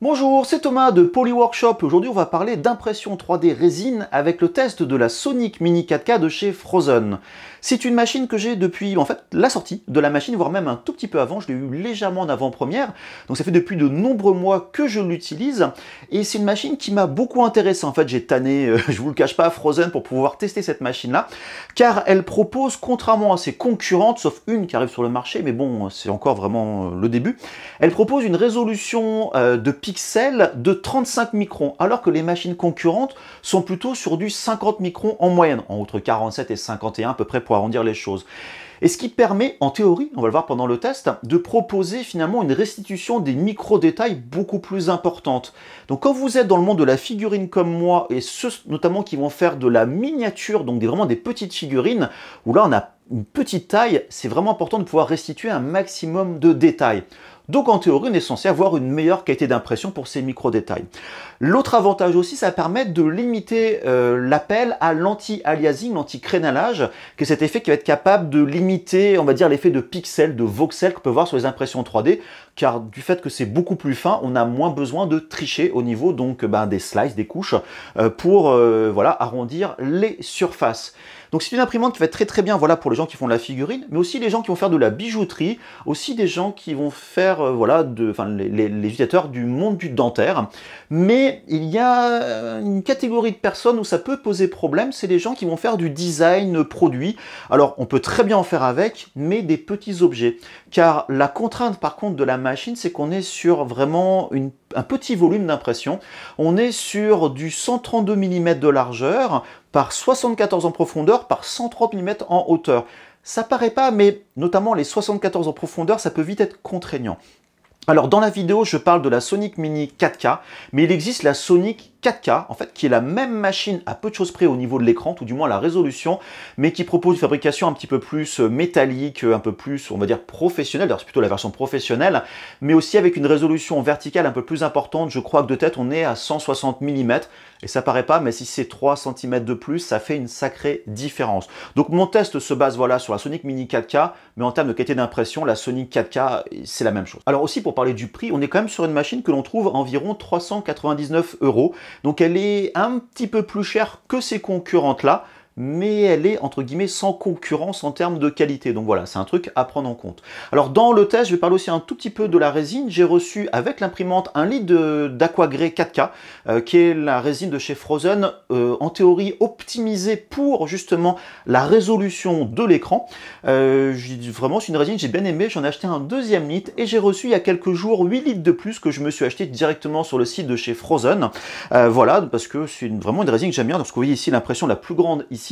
Bonjour, c'est Thomas de poly workshop Aujourd'hui, on va parler d'impression 3D résine avec le test de la Sonic Mini 4K de chez Frozen. C'est une machine que j'ai depuis, en fait, la sortie de la machine, voire même un tout petit peu avant. Je l'ai eu légèrement en avant-première. Donc ça fait depuis de nombreux mois que je l'utilise. Et c'est une machine qui m'a beaucoup intéressé. En fait, j'ai tanné, euh, je vous le cache pas, Frozen pour pouvoir tester cette machine-là. Car elle propose, contrairement à ses concurrentes, sauf une qui arrive sur le marché, mais bon, c'est encore vraiment euh, le début, elle propose une résolution euh, de de de 35 microns, alors que les machines concurrentes sont plutôt sur du 50 microns en moyenne, entre 47 et 51 à peu près pour arrondir les choses. Et ce qui permet, en théorie, on va le voir pendant le test, de proposer finalement une restitution des micro-détails beaucoup plus importante. Donc quand vous êtes dans le monde de la figurine comme moi, et ceux notamment qui vont faire de la miniature, donc des, vraiment des petites figurines, où là on a une petite taille, c'est vraiment important de pouvoir restituer un maximum de détails. Donc en théorie, on est censé avoir une meilleure qualité d'impression pour ces micro-détails. L'autre avantage aussi, ça permet de limiter euh, l'appel à l'anti-aliasing, l'anti-crénalage, qui est cet effet qui va être capable de limiter, on va dire, l'effet de pixels, de voxels qu'on peut voir sur les impressions 3D car du fait que c'est beaucoup plus fin, on a moins besoin de tricher au niveau donc ben, des slices, des couches, euh, pour euh, voilà arrondir les surfaces. Donc c'est une imprimante qui va être très très bien voilà, pour les gens qui font de la figurine, mais aussi les gens qui vont faire de la bijouterie, aussi des gens qui vont faire, euh, voilà, de, les, utilisateurs du monde du dentaire. Mais il y a une catégorie de personnes où ça peut poser problème, c'est les gens qui vont faire du design produit. Alors on peut très bien en faire avec, mais des petits objets. Car la contrainte par contre de la c'est qu'on est sur vraiment un petit volume d'impression. On est sur du 132 mm de largeur par 74 en profondeur par 130 mm en hauteur. Ça paraît pas, mais notamment les 74 en profondeur, ça peut vite être contraignant. Alors dans la vidéo, je parle de la Sonic Mini 4K, mais il existe la Sonic 4K, en fait, qui est la même machine à peu de choses près au niveau de l'écran, tout du moins la résolution, mais qui propose une fabrication un petit peu plus euh, métallique, euh, un peu plus, on va dire, professionnelle, d'ailleurs c'est plutôt la version professionnelle, mais aussi avec une résolution verticale un peu plus importante, je crois que de tête on est à 160 mm, et ça paraît pas, mais si c'est 3 cm de plus, ça fait une sacrée différence. Donc mon test se base voilà sur la Sonic Mini 4K, mais en termes de qualité d'impression, la Sonic 4K, c'est la même chose. Alors aussi pour parler du prix, on est quand même sur une machine que l'on trouve à environ 399 euros, donc elle est un petit peu plus chère que ses concurrentes là, mais elle est entre guillemets sans concurrence en termes de qualité. Donc voilà, c'est un truc à prendre en compte. Alors dans le test, je vais parler aussi un tout petit peu de la résine. J'ai reçu avec l'imprimante un lit d'Aquagré 4K, euh, qui est la résine de chez Frozen, euh, en théorie optimisée pour justement la résolution de l'écran. Euh, vraiment, c'est une résine, que j'ai bien aimé, j'en ai acheté un deuxième litre et j'ai reçu il y a quelques jours 8 litres de plus que je me suis acheté directement sur le site de chez Frozen. voilà, parce que c'est vraiment une résine que j'aime bien. Donc que vous voyez ici, l'impression la plus grande ici,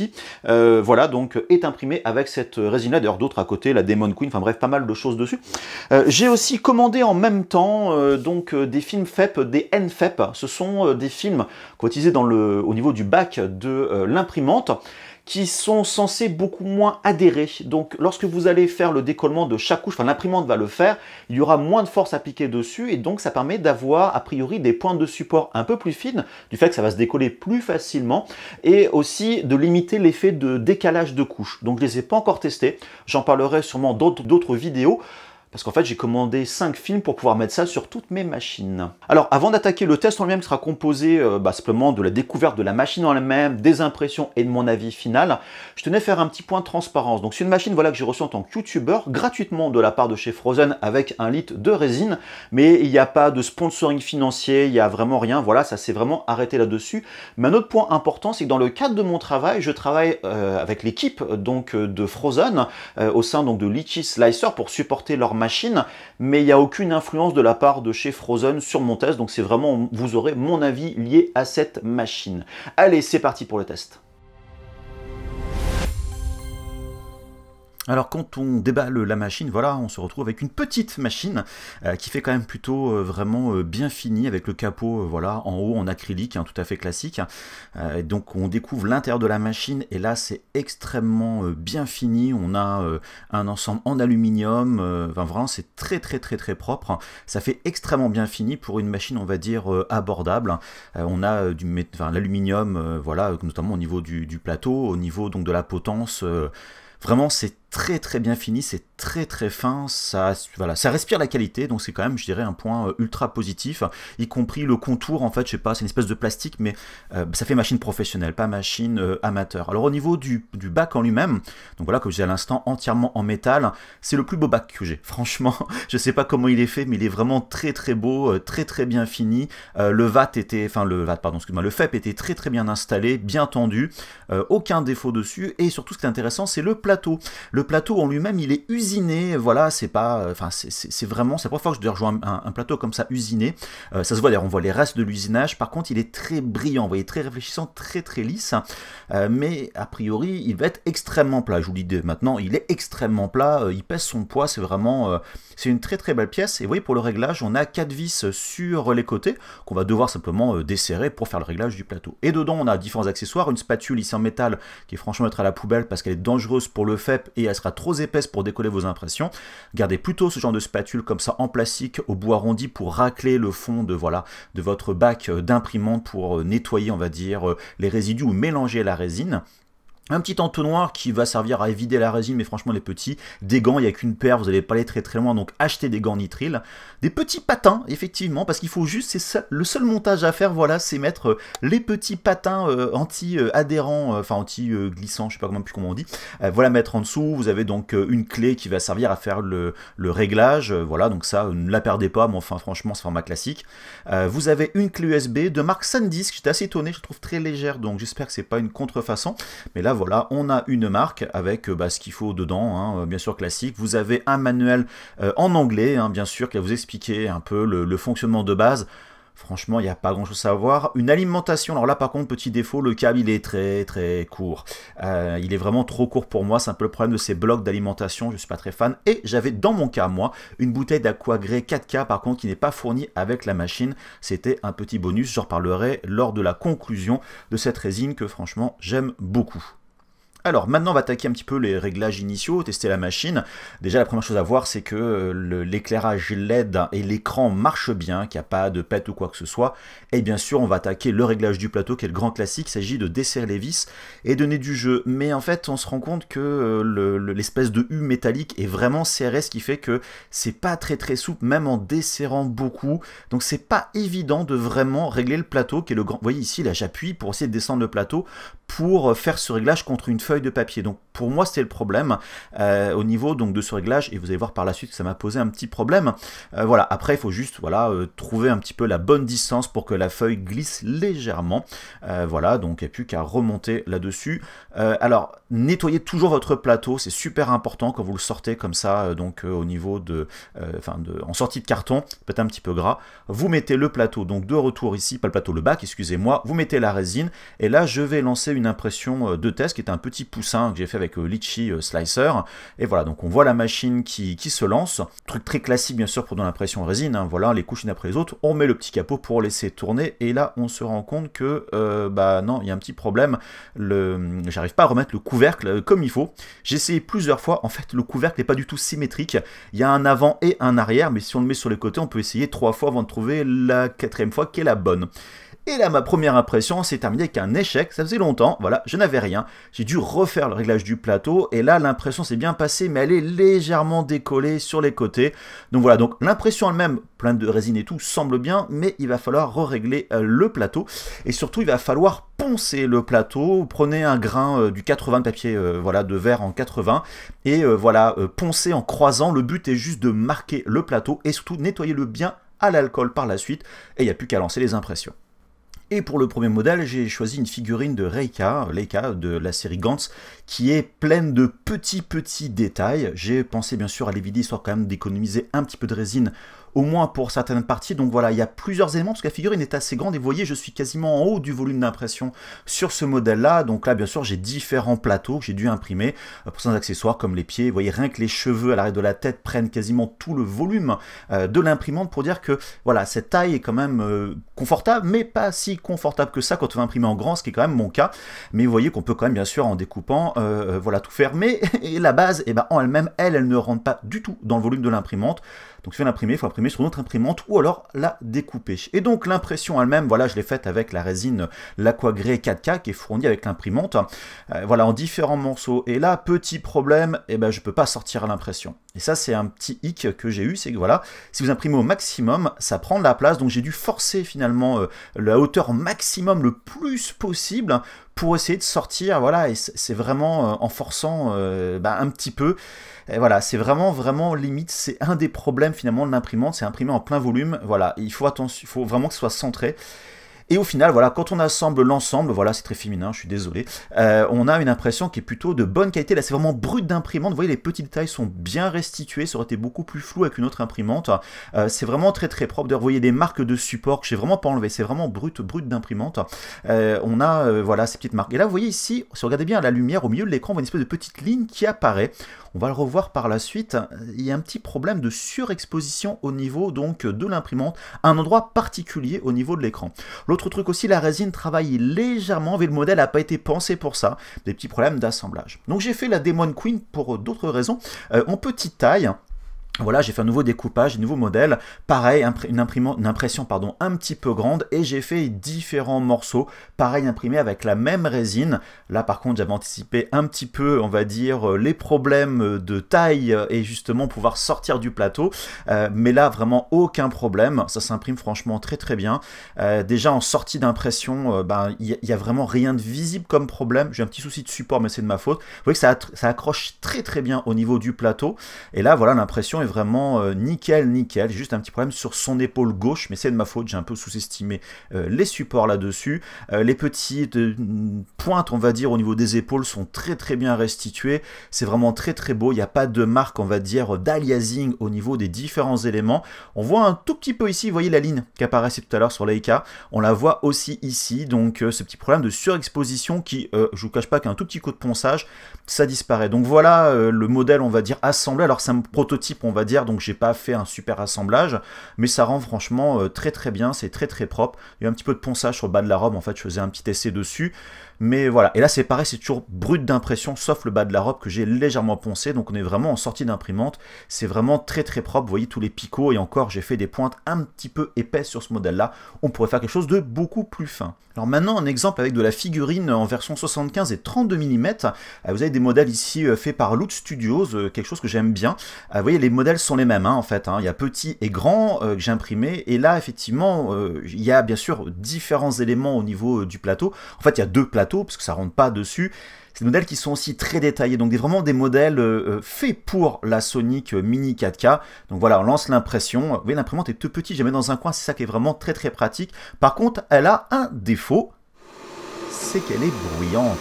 euh, voilà, donc est imprimé avec cette résine là, d'ailleurs d'autres à côté, la Demon Queen, enfin bref, pas mal de choses dessus. Euh, j'ai aussi commandé en même temps euh, donc des films FEP, des FEP. ce sont des films cotisés dans le, au niveau du bac de l'imprimante, qui sont censés beaucoup moins adhérer. Donc lorsque vous allez faire le décollement de chaque couche, enfin l'imprimante va le faire, il y aura moins de force appliquée dessus et donc ça permet d'avoir a priori des pointes de support un peu plus fines, du fait que ça va se décoller plus facilement et aussi de limiter l'effet de décalage de couche. Donc je les ai pas encore testés, j'en parlerai sûrement d'autres vidéos. Parce qu'en fait, j'ai commandé 5 films pour pouvoir mettre ça sur toutes mes machines. Alors, avant d'attaquer le test en lui-même, sera composé euh, bah, simplement de la découverte de la machine en elle-même, des impressions et de mon avis final. Je tenais à faire un petit point de transparence. Donc, c'est une machine voilà, que j'ai reçue en tant que YouTuber, gratuitement de la part de chez Frozen, avec un litre de résine. Mais il n'y a pas de sponsoring financier, il n'y a vraiment rien. Voilà, ça s'est vraiment arrêté là-dessus. Mais un autre point important, c'est que dans le cadre de mon travail, je travaille euh, avec l'équipe donc euh, de Frozen, au sein donc, de Litchi Slicer, pour supporter leur machine mais il n'y a aucune influence de la part de chez Frozen sur mon test, donc c'est vraiment, vous aurez mon avis lié à cette machine. Allez, c'est parti pour le test. Alors quand on déballe la machine, voilà, on se retrouve avec une petite machine euh, qui fait quand même plutôt euh, vraiment euh, bien fini avec le capot, voilà, en haut en acrylique, hein, tout à fait classique. donc on découvre l'intérieur de la machine et là c'est extrêmement bien fini. On a un ensemble en aluminium, enfin vraiment c'est très très très très propre. Ça fait extrêmement bien fini pour une machine, on va dire abordable. on a du, enfin, l'aluminium, voilà, notamment au niveau du, du, plateau, au niveau donc de la potence. vraiment c'est très très bien fini, c'est très très fin, ça, voilà, ça respire la qualité, donc c'est quand même, je dirais, un point euh, ultra positif, y compris le contour, en fait, je sais pas, c'est une espèce de plastique, mais euh, ça fait machine professionnelle, pas machine euh, amateur. Alors au niveau du, bac en lui-même, donc voilà, comme j'ai à l'instant, entièrement en métal, c'est le plus beau bac que j'ai, franchement, je sais pas comment il est fait, mais il est vraiment très très beau, très très bien fini, le VAT était, enfin le VAT, pardon, excuse-moi, le FEP était très très bien installé, bien tendu, aucun défaut dessus, et surtout ce qui est intéressant, c'est le plateau. Le plateau en lui-même, il est usiné. Voilà, c'est pas, euh, enfin, c'est vraiment, c'est la première fois que je dois un, un plateau comme ça usiné. Euh, ça se voit d'ailleurs, on voit les restes de l'usinage. Par contre, il est très brillant, vous voyez, très réfléchissant, très très lisse. Euh, mais a priori, il va être extrêmement plat. Je vous l'idée maintenant, il est extrêmement plat. il pèse son poids. C'est vraiment, c'est une très très belle pièce. Et vous voyez, pour le réglage, on a quatre vis sur les côtés qu'on va devoir simplement desserrer pour faire le réglage du plateau. Et dedans, on a différents accessoires, une spatule ici en métal qui est franchement être à la poubelle parce qu'elle est dangereuse pour le FEP et elle sera trop épaisse pour décoller vos impressions. Gardez plutôt ce genre de spatule comme ça en plastique au bout arrondi pour racler le fond de, voilà, de votre bac d'imprimante pour euh, nettoyer, on va dire, euh, les résidus ou mélanger la résine. Un petit entonnoir qui va servir à évider la résine, mais franchement les petits. Des gants, il n'y a qu'une paire, vous n'allez pas aller très très loin, donc achetez des gants nitrile Des petits patins, effectivement, parce qu'il faut juste, c'est le seul montage à faire, voilà, c'est mettre euh, les petits patins euh, anti-adhérents, euh, enfin anti glissant je sais pas comment, plus comment on dit. voilà, mettre en dessous, vous avez donc une clé qui va servir à faire le, réglage, voilà, donc ça, ne la perdez pas, mais enfin franchement, ce format classique. vous avez une clé USB de marque SanDisk, j'étais assez étonné, je trouve très légère, donc j'espère que c'est pas une contrefaçon, mais là, voilà, on a une marque avec euh, bah, ce qu'il faut dedans, hein, euh, bien sûr classique. Vous avez un manuel euh, en anglais, hein, bien sûr, qui va vous expliquer un peu le, fonctionnement de base. Franchement, il n'y a pas grand chose à voir. Une alimentation, alors là par contre, petit défaut, le câble il est très très court. il est vraiment trop court pour moi, c'est un peu le problème de ces blocs d'alimentation, je ne suis pas très fan. Et j'avais dans mon cas, moi, une bouteille d'aquagré 4K par contre qui n'est pas fournie avec la machine. C'était un petit bonus, j'en reparlerai lors de la conclusion de cette résine que franchement j'aime beaucoup. Alors maintenant on va attaquer un petit peu les réglages initiaux, tester la machine. Déjà la première chose à voir c'est que euh, l'éclairage LED et l'écran marchent bien, qu'il n'y a pas de pète ou quoi que ce soit. Et bien sûr on va attaquer le réglage du plateau qui est le grand classique, il s'agit de desserrer les vis et donner du jeu. Mais en fait on se rend compte que euh, l'espèce de U métallique est vraiment serré, ce qui fait que c'est pas très très souple, même en desserrant beaucoup. Donc c'est pas évident de vraiment régler le plateau qui est le grand... Vous voyez ici là j'appuie pour essayer de descendre le plateau pour euh, faire ce réglage contre une feuille de papier. Donc pour moi, c'était le problème euh, au niveau donc, de ce réglage, et vous allez voir par la suite que ça m'a posé un petit problème. Euh, voilà, après, il faut juste voilà, euh, trouver un petit peu la bonne distance pour que la feuille glisse légèrement. voilà, donc et plus qu'à remonter là-dessus. alors, nettoyez toujours votre plateau, c'est super important quand vous le sortez comme ça, donc au niveau de, de, en sortie de carton, peut-être un petit peu gras. Vous mettez le plateau, donc de retour ici, pas le plateau, le bac, excusez-moi, vous mettez la résine, et là, je vais lancer une impression de test qui est un petit poussin que j'ai fait avec euh, Litchi euh, Slicer. Et voilà, donc on voit la machine qui, qui se lance. Truc très classique, bien sûr, pour donner l'impression résine. Hein. Voilà, les couches une après les autres. On met le petit capot pour laisser tourner. Et là, on se rend compte que, euh, bah non, il y a un petit problème. Le... J'arrive pas à remettre le couvercle comme il faut. J'ai essayé plusieurs fois. En fait, le couvercle n'est pas du tout symétrique. Il y a un avant et un arrière. Mais si on le met sur les côtés, on peut essayer trois fois avant de trouver la quatrième fois qui est la bonne. Et là, ma première impression s'est terminée avec un échec. Ça faisait longtemps, voilà, je n'avais rien. J'ai dû refaire le réglage du plateau. Et là, l'impression s'est bien passée, mais elle est légèrement décollée sur les côtés. Donc voilà, donc l'impression elle-même, pleine de résine et tout, semble bien, mais il va falloir régler euh, le plateau. Et surtout, il va falloir poncer le plateau. Prenez un grain euh, du 80 de papier, euh, voilà, de verre en 80, et voilà, poncer en croisant. Le but est juste de marquer le plateau et surtout nettoyer le bien à l'alcool par la suite, et il n'y a plus qu'à lancer les impressions. Et pour le premier modèle, j'ai choisi une figurine de Reika, Leika, de la série Gantz, qui est pleine de petits petits détails. J'ai pensé bien sûr à l'évider, histoire quand même d'économiser un petit peu de résine au moins pour certaines parties. Donc voilà, il y a plusieurs éléments, parce que la figurine est assez grande, et vous voyez, je suis quasiment en haut du volume d'impression sur ce modèle-là. Donc là, bien sûr, j'ai différents plateaux que j'ai dû imprimer euh, pour certains accessoires, comme les pieds. Vous voyez, rien que les cheveux à l'arrêt de la tête prennent quasiment tout le volume euh, de l'imprimante pour dire que, voilà, cette taille est quand même euh, confortable, mais pas si confortable que ça quand on va imprimer en grand, ce qui est quand même mon cas. Mais vous voyez qu'on peut quand même, bien sûr, en découpant, voilà, tout faire. Mais et la base, et eh ben, en elle-même, elle, elle ne rentre pas du tout dans le volume de l'imprimante. Donc si on l'imprimer, il faut imprimer sur notre imprimante ou alors la découper. Et donc l'impression elle-même, voilà, je l'ai faite avec la résine l'Aquagré 4K qui est fournie avec l'imprimante, euh, voilà, en différents morceaux. Et là, petit problème, et eh ben, je peux pas sortir l'impression. Et ça, c'est un petit hic que j'ai eu, c'est que voilà, si vous imprimez au maximum, ça prend de la place, donc j'ai dû forcer finalement euh, la hauteur maximum le plus possible pour essayer de sortir, voilà, et c'est vraiment euh, en forçant bah, un petit peu. Et voilà, c'est vraiment, vraiment limite. C'est un des problèmes finalement de l'imprimante, c'est imprimé en plein volume. Voilà, il faut, attention, il faut vraiment que ce soit centré. Et au final, voilà, quand on assemble l'ensemble, voilà, c'est très féminin, je suis désolé, euh, on a une impression qui est plutôt de bonne qualité. Là, c'est vraiment brut d'imprimante. Vous voyez, les petits détails sont bien restitués. Ça aurait été beaucoup plus flou avec une autre imprimante. Euh, c'est vraiment très très propre. D'ailleurs, vous voyez des marques de support que j'ai vraiment pas enlevé. C'est vraiment brut, brut d'imprimante. Euh, on a, voilà, ces petites marques. Et là, vous voyez ici, si vous regardez bien la lumière au milieu de l'écran, on voit une espèce de petite ligne qui apparaît. On va le revoir par la suite. Il y a un petit problème de surexposition au niveau donc de l'imprimante, un endroit particulier au niveau de l'écran. L'autre autre truc aussi, la résine travaille légèrement, mais le modèle n'a pas été pensé pour ça. Des petits problèmes d'assemblage. Donc j'ai fait la Demon Queen pour d'autres raisons, euh, en petite taille. Voilà, j'ai fait un nouveau découpage, un nouveau modèle, pareil, une, une, impression pardon, un petit peu grande, et j'ai fait différents morceaux, pareil, imprimés avec la même résine. Là, par contre, j'avais anticipé un petit peu, on va dire, euh, les problèmes de taille et justement pouvoir sortir du plateau. Euh, mais là, vraiment, aucun problème. Ça s'imprime franchement très très bien. Euh, déjà, en sortie d'impression, ben, il n'y ben, a vraiment rien de visible comme problème. J'ai un petit souci de support, mais c'est de ma faute. Vous voyez que ça, ça accroche très très bien au niveau du plateau. Et là, voilà, l'impression est vraiment euh, nickel, nickel. juste un petit problème sur son épaule gauche, mais c'est de ma faute, j'ai un peu sous-estimé euh, les supports là-dessus. Euh, les petites pointes, on va dire, au niveau des épaules sont très très bien restituées. C'est vraiment très très beau, il n'y a pas de marque, on va dire, d'aliasing au niveau des différents éléments. On voit un tout petit peu ici, vous voyez la ligne qui apparaissait tout à l'heure sur l'Aika, on la voit aussi ici, donc ce petit problème de surexposition qui, je vous cache pas qu'un tout petit coup de ponçage, ça disparaît. Donc voilà le modèle, on va dire, assemblé. Alors c'est un prototype, on va dire, donc j'ai pas fait un super assemblage, mais ça rend franchement euh, très très bien, c'est très très propre. Il y a un petit peu de ponçage sur bas de la robe, en fait je faisais un petit essai dessus. Mais voilà, et là c'est pareil, c'est toujours brut d'impression, sauf le bas de la robe que j'ai légèrement poncé, donc on est vraiment en sortie d'imprimante, c'est vraiment très très propre, vous voyez tous les picots, et encore j'ai fait des pointes un petit peu épaisses sur ce modèle-là, on pourrait faire quelque chose de beaucoup plus fin. Alors maintenant un exemple avec de la figurine en version 75 et 32 mm, ah, vous avez des modèles ici euh, faits par Loot Studios, euh, quelque chose que j'aime bien, ah, vous voyez les modèles sont les mêmes hein, en fait, hein. il y a petit et grand euh, que j'ai imprimé, et là effectivement il y a bien sûr différents éléments au niveau du plateau, en fait il y a deux plateaux, parce que ça rentre pas dessus. C'est des modèles qui sont aussi très détaillés, donc des, vraiment des modèles euh, euh, faits pour la Sonic euh, Mini 4K. Donc voilà, on lance l'impression. Vous voyez, l'imprimante est tout petit. je la mets dans un coin, c'est ça qui est vraiment très très pratique. Par contre, elle a un défaut, c'est qu'elle est bruyante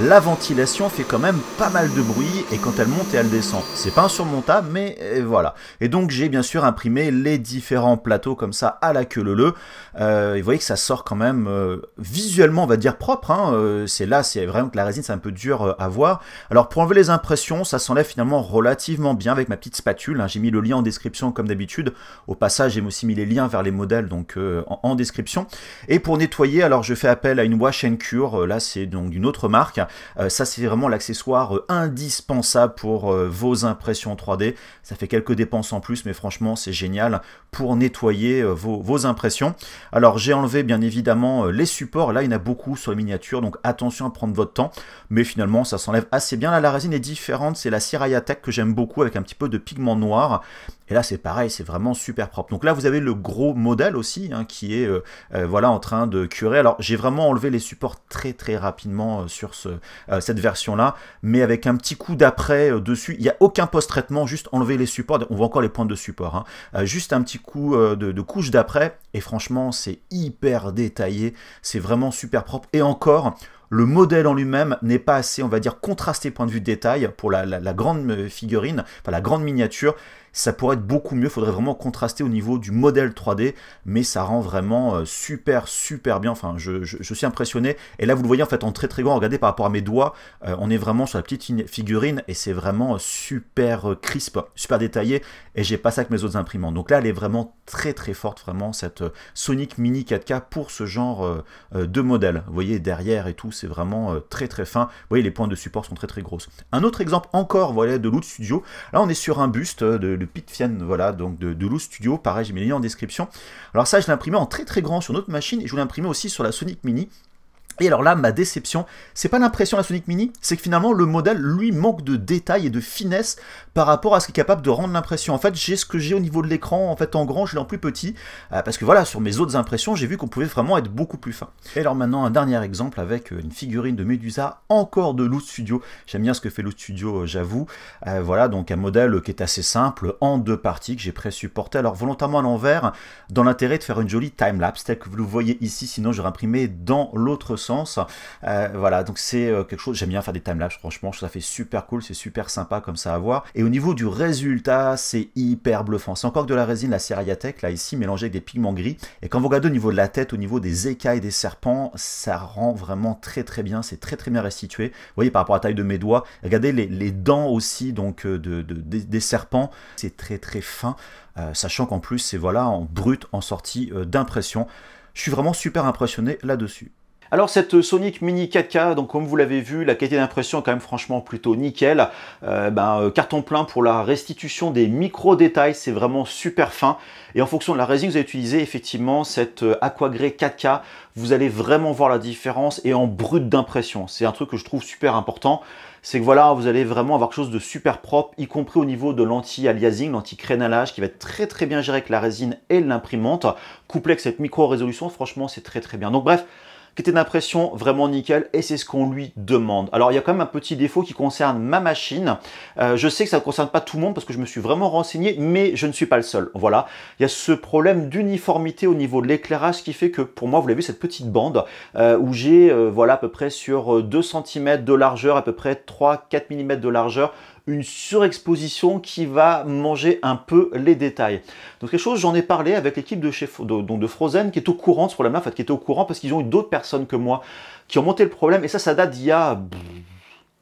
la ventilation fait quand même pas mal de bruit et quand elle monte et elle descend. C'est pas insurmontable, mais euh, voilà. Et donc j'ai bien sûr imprimé les différents plateaux comme ça à la queue leu euh, et vous voyez que ça sort quand même euh, visuellement, on va dire propre. Hein, euh, c'est là, c'est vraiment que la résine c'est un peu dur à voir. Alors pour enlever les impressions, ça s'enlève finalement relativement bien avec ma petite spatule. Hein. J'ai mis le lien en description comme d'habitude. Au passage, j'ai aussi mis les liens vers les modèles donc en, en, description. Et pour nettoyer, alors je fais appel à une wash and cure. là c'est donc d'une autre marque. Euh, ça, c'est vraiment l'accessoire euh, indispensable pour euh, vos impressions 3D. Ça fait quelques dépenses en plus, mais franchement, c'est génial pour nettoyer vos, impressions. Alors, j'ai enlevé bien évidemment les supports. Là, il y en a beaucoup sur les miniatures, donc attention à prendre votre temps. Mais finalement, ça s'enlève assez bien. Là, la résine est différente. C'est la Siraya Tech que j'aime beaucoup avec un petit peu de pigment noir. Et là, c'est pareil, c'est vraiment super propre. Donc là, vous avez le gros modèle aussi hein, qui est voilà en train de curer. Alors, j'ai vraiment enlevé les supports très très rapidement sur ce, euh, euh, cette version-là, mais avec un petit coup d'après euh, dessus. Il n'y a aucun post-traitement, juste enlever les supports. On voit encore les points de support. Hein. juste un petit coup de, couche d'après. Et franchement, c'est hyper détaillé. C'est vraiment super propre. Et encore, le modèle en lui-même n'est pas assez, on va dire, contrasté point de vue de détail pour la, la grande figurine, enfin la grande miniature ça pourrait être beaucoup mieux, faudrait vraiment contraster au niveau du modèle 3D, mais ça rend vraiment euh, super super bien, enfin je, suis impressionné, et là vous le voyez en fait en très très grand, regardez par rapport à mes doigts, euh, on est vraiment sur la petite figurine, et c'est vraiment super euh, crisp, super détaillé, et j'ai pas ça avec mes autres imprimantes, donc là elle est vraiment très très forte, vraiment cette Sonic Mini 4K pour ce genre de modèle, vous voyez derrière et tout, c'est vraiment très très fin, vous voyez les points de support sont très très grosses. Un autre exemple encore, voilà, de Loot Studio, là on est sur un buste de, de Pitfian, voilà, donc de Dulu Studio. Pareil, j'ai mis les liens en description. Alors ça, je l'imprimais en très très grand sur notre machine et je vous l'imprimer aussi sur la Sonic Mini. Et alors là, ma déception, c'est pas l'impression la Sonic Mini, c'est que finalement le modèle lui manque de détails et de finesse par rapport à ce qui est capable de rendre l'impression. En fait, j'ai ce que j'ai au niveau de l'écran, en fait en grand, je l'ai en plus petit, euh, parce que voilà, sur mes autres impressions, j'ai vu qu'on pouvait vraiment être beaucoup plus fin. Et alors maintenant, un dernier exemple avec euh, une figurine de Medusa, encore de Loot Studio. J'aime bien ce que fait Loot Studio, euh, j'avoue. voilà, donc un modèle qui est assez simple, en deux parties, que j'ai pré-supporté, alors volontairement à l'envers, dans l'intérêt de faire une jolie time-lapse, que vous le voyez ici, sinon j'aurais imprimé dans l'autre sens euh, voilà, donc c'est euh, quelque chose, j'aime bien faire des timelapses, franchement, ça fait super cool, c'est super sympa comme ça à voir. Et au niveau du résultat, c'est hyper bluffant. C'est encore de la résine, la Seriatech, là ici, mélangée avec des pigments gris. Et quand vous regardez au niveau de la tête, au niveau des écailles des serpents, ça rend vraiment très très bien, c'est très très bien restitué. Vous voyez, par rapport à la taille de mes doigts, regardez les, dents aussi donc euh, des serpents, c'est très très fin, sachant qu'en plus c'est voilà en brut, en sortie d'impression. Je suis vraiment super impressionné là-dessus. Alors cette Sonic Mini 4K, donc comme vous l'avez vu, la qualité d'impression est quand même franchement plutôt nickel. Euh, ben, euh, carton plein pour la restitution des micro-détails, c'est vraiment super fin. Et en fonction de la résine que vous allez utiliser, effectivement, cette euh, aquagrée 4K, vous allez vraiment voir la différence et en brut d'impression. C'est un truc que je trouve super important. C'est que voilà, vous allez vraiment avoir quelque chose de super propre, y compris au niveau de l'anti-aliasing, l'anti-crénalage, qui va être très très bien géré avec la résine et l'imprimante. Couplé avec cette micro-résolution, franchement, c'est très très bien. Donc bref, qui était d'impression vraiment nickel et c'est ce qu'on lui demande. Alors il y a quand même un petit défaut qui concerne ma machine. Euh, je sais que ça ne concerne pas tout le monde parce que je me suis vraiment renseigné, mais je ne suis pas le seul. Voilà, il y a ce problème d'uniformité au niveau de l'éclairage qui fait que pour moi, vous l'avez vu, cette petite bande euh, où j'ai euh, voilà à peu près sur 2 cm de largeur, à peu près 3-4 mm de largeur, une surexposition qui va manger un peu les détails. Donc quelque chose, j'en ai parlé avec l'équipe de, chez, de, de, Frozen qui est au courant de ce problème-là, en fait, qui était au courant parce qu'ils ont eu d'autres personnes que moi qui ont monté le problème. Et ça, ça date d'il y a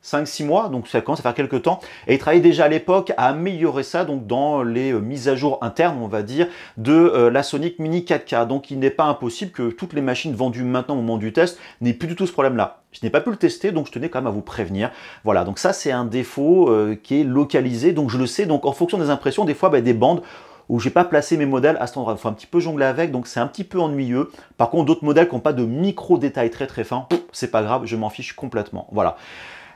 5-6 mois, donc ça commence à faire quelques temps, et ils travaillaient déjà à l'époque à améliorer ça, donc dans les euh, mises à jour internes, on va dire, de euh, la Sonic Mini 4K. Donc il n'est pas impossible que toutes les machines vendues maintenant au moment du test n'aient plus du tout ce problème-là. Je n'ai pas pu le tester, donc je tenais quand même à vous prévenir. Voilà, donc ça c'est un défaut euh, qui est localisé, donc je le sais. Donc en fonction des impressions, des fois, bah, des bandes où j'ai pas placé mes modèles à cet endroit. Il faut un petit peu jongler avec, donc c'est un petit peu ennuyeux. Par contre, d'autres modèles qui n'ont pas de micro détails très très fins, c'est pas grave, je m'en fiche complètement. Voilà.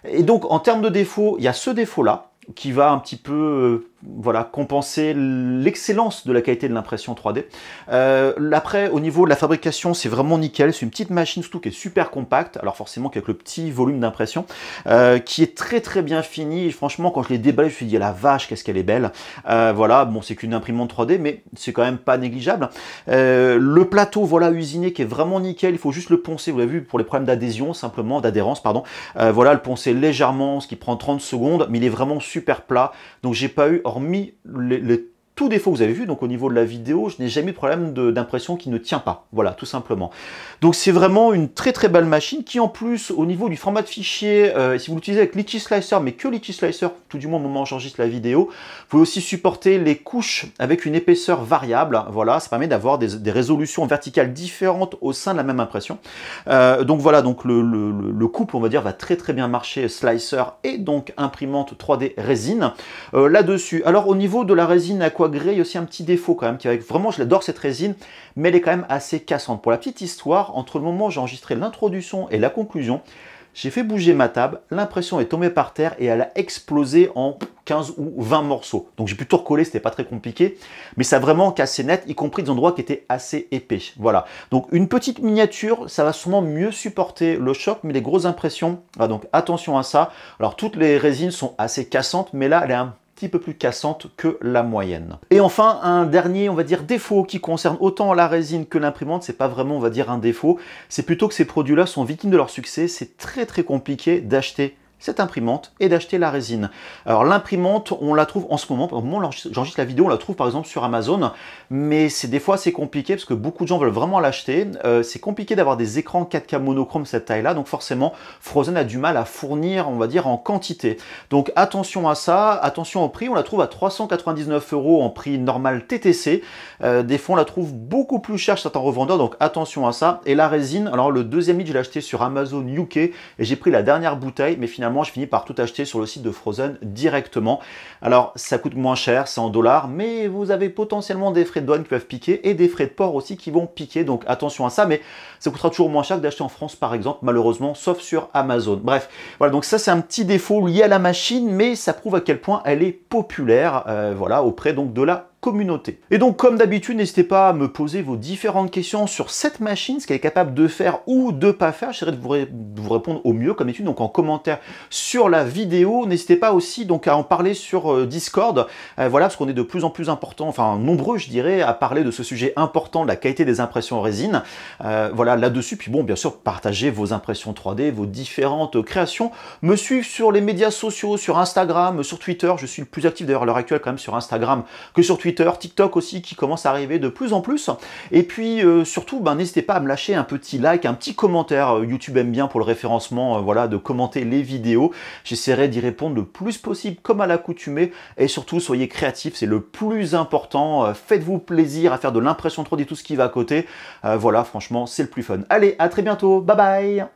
Et donc, en termes de défauts, il y a ce défaut-là qui va un petit peu euh, voilà, compenser l'excellence de la qualité de l'impression 3D. Euh, après, au niveau de la fabrication, c'est vraiment nickel. C'est une petite machine surtout qui est super compacte, alors forcément avec le petit volume d'impression, euh, qui est très très bien fini. franchement, quand je l'ai déballé, je me suis dit, ah la vache, qu'est-ce qu'elle est belle. Euh, voilà, bon, c'est qu'une imprimante 3D, mais c'est quand même pas négligeable. le plateau, voilà, usiné, qui est vraiment nickel. Il faut juste le poncer, vous l'avez vu, pour les problèmes d'adhésion, simplement, d'adhérence, pardon. voilà, le poncer légèrement, ce qui prend 30 secondes, mais il est vraiment super plat. Donc j'ai pas eu hormis les, défaut que vous avez vu, donc au niveau de la vidéo, je n'ai jamais eu de problème d'impression qui ne tient pas. Voilà, tout simplement. Donc c'est vraiment une très très belle machine qui en plus, au niveau du format de fichier, euh, si vous l'utilisez avec Litchi Slicer, mais que Litchi Slicer, tout du moins au moment où j'enregistre la vidéo, vous pouvez aussi supporter les couches avec une épaisseur variable. Voilà, ça permet d'avoir des, résolutions verticales différentes au sein de la même impression. Euh, donc voilà, donc le, le, couple, on va dire, va très très bien marcher Slicer et donc imprimante 3D résine. Euh, là-dessus, alors au niveau de la résine quoi y a aussi un petit défaut quand même. Qui avec... Vraiment, je l'adore cette résine, mais elle est quand même assez cassante. Pour la petite histoire, entre le moment où j'ai enregistré l'introduction et la conclusion, j'ai fait bouger ma table, l'impression est tombée par terre et elle a explosé en 15 ou 20 morceaux. Donc j'ai pu tout recoller, c'était pas très compliqué, mais ça a vraiment cassé net, y compris des endroits qui étaient assez épais. Voilà. Donc une petite miniature, ça va sûrement mieux supporter le choc, mais les grosses impressions, ah, donc attention à ça. Alors toutes les résines sont assez cassantes, mais là elle est un peu plus cassante que la moyenne. Et enfin, un dernier, on va dire, défaut qui concerne autant la résine que l'imprimante, c'est pas vraiment, on va dire, un défaut, c'est plutôt que ces produits-là sont victimes de leur succès, c'est très très compliqué d'acheter cette imprimante et d'acheter la résine. Alors l'imprimante, on la trouve en ce moment, au moment où j'enregistre la vidéo, on la trouve par exemple sur Amazon, mais c'est des fois c'est compliqué parce que beaucoup de gens veulent vraiment l'acheter. Euh, c'est compliqué d'avoir des écrans 4K monochrome cette taille-là, donc forcément Frozen a du mal à fournir, on va dire, en quantité. Donc attention à ça, attention au prix, on la trouve à 399 euros en prix normal TTC. Euh, des fois on la trouve beaucoup plus cher chez certains revendeurs, donc attention à ça. Et la résine, alors le deuxième lit je l'ai acheté sur Amazon UK et j'ai pris la dernière bouteille, mais finalement je finis par tout acheter sur le site de Frozen directement. Alors, ça coûte moins cher, c'est en dollars, mais vous avez potentiellement des frais de douane qui peuvent piquer et des frais de port aussi qui vont piquer. Donc, attention à ça, mais ça coûtera toujours moins cher que d'acheter en France, par exemple, malheureusement, sauf sur Amazon. Bref, voilà, donc ça, c'est un petit défaut lié à la machine, mais ça prouve à quel point elle est populaire, euh, voilà, auprès donc de la communauté. Et donc comme d'habitude, n'hésitez pas à me poser vos différentes questions sur cette machine, ce qu'elle est capable de faire ou de pas faire. J'essaierai de vous, répondre au mieux comme d'habitude, donc en commentaire sur la vidéo. N'hésitez pas aussi donc à en parler sur euh, Discord, euh, voilà, parce qu'on est de plus en plus important, enfin nombreux je dirais, à parler de ce sujet important de la qualité des impressions en résine. Euh, voilà, là-dessus, puis bon, bien sûr, partagez vos impressions 3D, vos différentes créations. Me suivez sur les médias sociaux, sur Instagram, sur Twitter. Je suis le plus actif d'ailleurs à l'heure actuelle quand même sur Instagram que sur Twitter Twitter, TikTok aussi qui commence à arriver de plus en plus. Et puis euh, surtout, ben, n'hésitez pas à me lâcher un petit like, un petit commentaire. Euh, YouTube aime bien pour le référencement, euh, voilà, de commenter les vidéos. J'essaierai d'y répondre le plus possible comme à l'accoutumée. Et surtout, soyez créatifs, c'est le plus important. Faites-vous plaisir à faire de l'impression 3D, tout ce qui va à côté. voilà, franchement, c'est le plus fun. Allez, à très bientôt. Bye bye